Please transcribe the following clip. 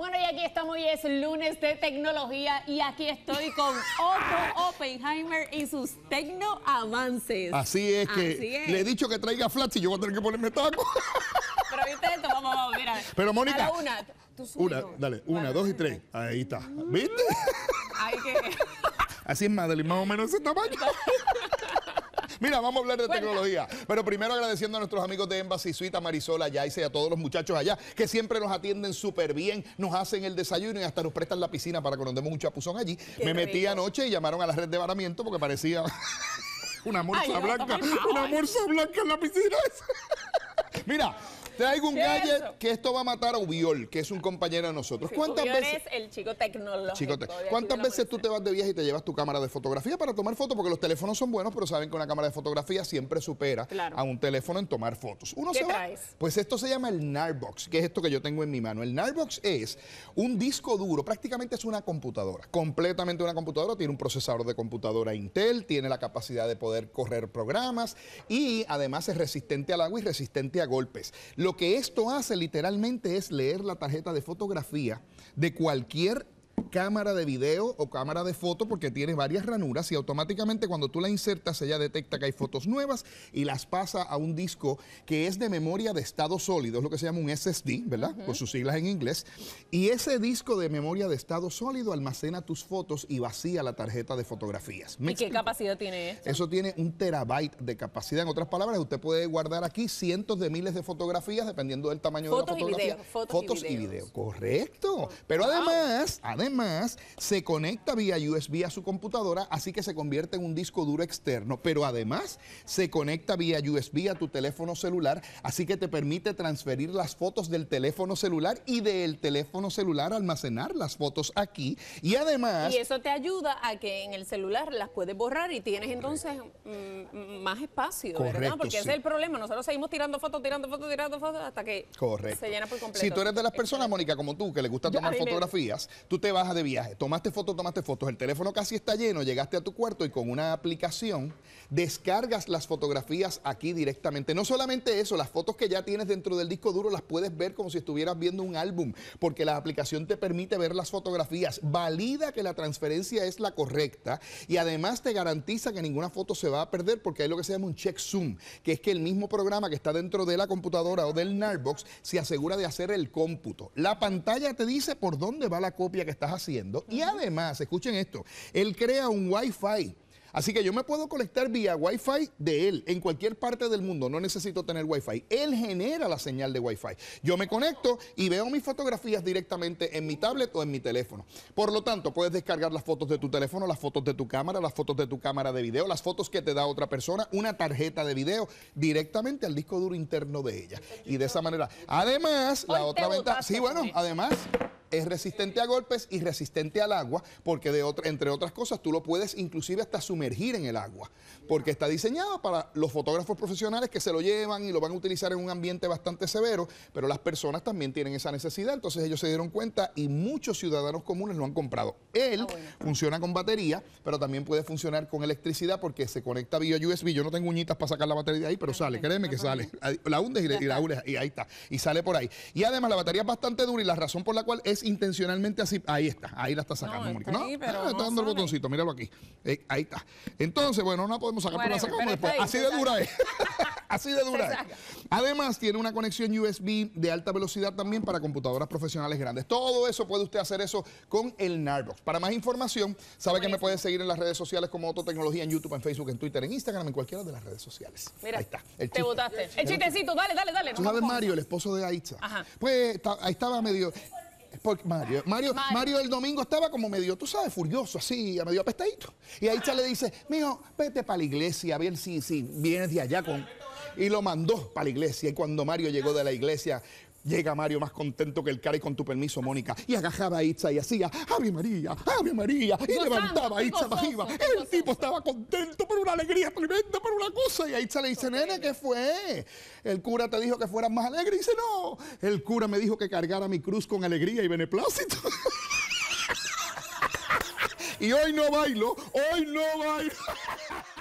Bueno, y aquí estamos, y es lunes de tecnología, y aquí estoy con Otto Oppenheimer y sus tecnoavances. Así es que le he dicho que traiga flats y yo voy a tener que ponerme taco. Pero viste esto, vamos, vamos, mira. Pero Mónica. una, dale, una, dos y tres. Ahí está. ¿Viste? que... Así es, Madeline, más o menos ese tamaño. Mira, vamos a hablar de tecnología. Pero primero agradeciendo a nuestros amigos de Embassy Suite, a Marisola, a Yaisa y a todos los muchachos allá que siempre nos atienden súper bien, nos hacen el desayuno y hasta nos prestan la piscina para que nos demos un chapuzón allí. Me metí anoche y llamaron a la red de varamiento porque parecía una morsa blanca, una morsa blanca en la piscina. Mira, Traigo un gadget que esto va a matar a Ubiol, que es un compañero de nosotros. ¿Cuántas veces? el chico tecnológico. ¿Cuántas veces tú te vas de viaje y te llevas tu cámara de fotografía para tomar fotos? Porque los teléfonos son buenos, pero saben que una cámara de fotografía siempre supera a un teléfono en tomar fotos. Uno ¿Qué se Pues esto se llama el Narbox, que es esto que yo tengo en mi mano. El Narbox es un disco duro, prácticamente es una computadora, completamente una computadora, tiene un procesador de computadora Intel, tiene la capacidad de poder correr programas y además es resistente al agua y resistente a golpes. Lo que esto hace literalmente es leer la tarjeta de fotografía de cualquier cámara de video o cámara de foto porque tiene varias ranuras y automáticamente cuando tú la insertas ella detecta que hay fotos nuevas y las pasa a un disco que es de memoria de estado sólido, es lo que se llama un SSD, ¿verdad? Con sus siglas en inglés. Y ese disco de memoria de estado sólido almacena tus fotos y vacía la tarjeta de fotografías. ¿Y qué capacidad tiene esto? Eso tiene un terabyte de capacidad. En otras palabras, usted puede guardar aquí cientos de miles de fotografías dependiendo del tamaño de la fotografía. fotos, y videos. Correcto. Pero además, además más, se conecta vía USB a su computadora, así que se convierte en un disco duro externo. Pero además, se conecta vía USB a tu teléfono celular, así que te permite transferir las fotos del teléfono celular y del teléfono celular almacenar las fotos aquí. Y además... Y eso te ayuda a que en el celular las puedes borrar y tienes entonces mm, más espacio, ¿verdad? Porque ese es el problema. Nosotros seguimos tirando fotos, tirando fotos, tirando fotos hasta que Correcto. se llena por completo. Si tú eres de las personas, Mónica, como tú, que le gusta tomar fotografías, tú te vas de viaje, tomaste fotos, tomaste fotos, el teléfono casi está lleno, llegaste a tu cuarto y con una aplicación descargas las fotografías aquí directamente. No solamente eso, las fotos que ya tienes dentro del disco duro las puedes ver como si estuvieras viendo un álbum, porque la aplicación te permite ver las fotografías, valida que la transferencia es la correcta y además te garantiza que ninguna foto se va a perder porque hay lo que se llama un check zoom, que es que el mismo programa que está dentro de la computadora o del Narbox se asegura de hacer el cómputo. La pantalla te dice por dónde va la copia que estás haciendo. Y además, escuchen esto, él crea un Wi-Fi. Así que yo me puedo conectar vía Wi-Fi de él en cualquier parte del mundo. No necesito tener Wi-Fi. Él genera la señal de Wi-Fi. Yo me conecto y veo mis fotografías directamente en mi tablet o en mi teléfono. Por lo tanto, puedes descargar las fotos de tu teléfono, las fotos de tu cámara, las fotos de tu cámara de video, las fotos que te da otra persona, una tarjeta de video directamente al disco duro interno de ella. Y de esa manera. Además, la otra ventaja. Sí, bueno, además es resistente a golpes y resistente al agua, porque de entre otras cosas tú lo puedes inclusive hasta sumergir en el agua, porque está diseñado para los fotógrafos profesionales que se lo llevan y lo van a utilizar en un ambiente bastante severo, pero las personas también tienen esa necesidad, entonces ellos se dieron cuenta y muchos ciudadanos comunes lo han comprado. Él ah, funciona con batería, pero también puede funcionar con electricidad porque se conecta vía USB. Yo no tengo uñitas para sacar la batería de ahí, pero sale, créeme que sale. La hundes y, y la hundes y ahí está, y sale por ahí. Y además la batería es bastante dura y la razón por la cual es intencionalmente así. Ahí está, ahí la está sacando, no, Mónica. ¿No? dando el botoncito, míralo aquí. Eh, ahí está. Entonces, bueno, no la podemos sacar, la sacamos después. así, de dura es. así de dura es. Además, tiene una conexión USB de alta velocidad también para computadoras profesionales grandes. Todo eso puede usted hacer eso con el Narbox. Para más información, sabe que me puede seguir en las redes sociales como tecnología en YouTube, en Facebook, en Twitter, en Instagram, en cualquiera de las redes sociales. ahí está. El te votaste. El chistecito, dale, dale, dale. Tú sabes, Mario, el esposo de Aitza. Ajá. Pues ahí estaba medio. Mario, Mario, el domingo estaba como medio, tú sabes, furioso, así, medio apestadito. Y ahí Chá le dice, mío, vete para la iglesia, a ver si, si vienes de allá con... Y lo mandó para la iglesia. Y cuando Mario llegó de la iglesia, Llega Mario más contento que el cara y con tu permiso, Mónica. Y agajaba a Itza y hacía, abre María, Ave María. Y levantaba a Itza para arriba. El tipo estaba contento por una alegría tremenda, por una cosa. Y a Itza le dice, nene, ¿qué fue? El cura te dijo que fueras más alegre. Y dice, no. El cura me dijo que cargara mi cruz con alegría y beneplácito. y hoy no bailo, hoy no bailo.